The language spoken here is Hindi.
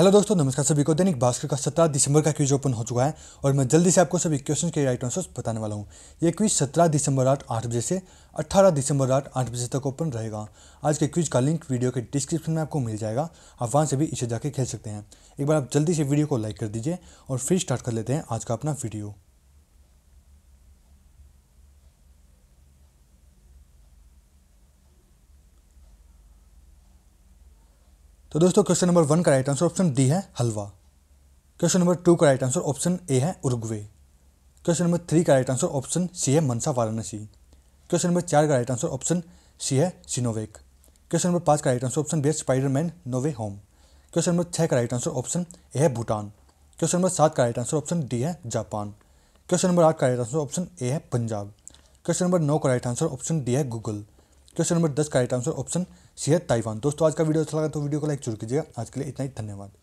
हेलो दोस्तों नमस्कार सभी को दैनिक भास्कर का सत्रह दिसंबर का क्विज ओपन हो चुका है और मैं जल्दी से आपको सभी क्वेश्चन के राइट आंसर्स बताने वाला हूँ ये क्विज सत्रह दिसंबर रात आठ बजे से अट्ठारह दिसंबर रात आठ बजे तक ओपन रहेगा आज के क्विज का लिंक वीडियो के डिस्क्रिप्शन में आपको मिल जाएगा आप वहाँ से भी इसे जाके खेल सकते हैं एक बार आप जल्दी से वीडियो को लाइक कर दीजिए और फिर स्टार्ट कर लेते हैं आज का अपना वीडियो तो दोस्तों क्वेश्चन नंबर वन का राइट आंसर ऑप्शन डी है हलवा क्वेश्चन नंबर टू का राइट आंसर ऑप्शन ए है उर्गवे क्वेश्चन नंबर थ्री का राइट आंसर ऑप्शन सी है मनसा वाराणसी क्वेश्चन नंबर चार का राइट आंसर ऑप्शन सी है सिनोवेक क्वेश्चन नंबर पाँच का राइट आंसर ऑप्शन बी है Spiderman no way home question number छः का राइट आंसर ऑप्शन ए है भूटान क्वेश्चन नंबर सात का राइट आंसर ऑप्शन डी है जापान क्वेश्चन नंबर आठ का राइट आंसर ऑप्शन ए है पंजाब क्वेश्चन नंबर नौ का राइट आंसर ऑप्शन डी है गूगल क्वेश्चन नंबर दस का राइट आंसर ऑप्शन सी है ताइवान दोस्तों आज का वीडियो अच्छा लगा तो वीडियो को लाइक जरूर कीजिएगा आज के लिए इतना ही धन्यवाद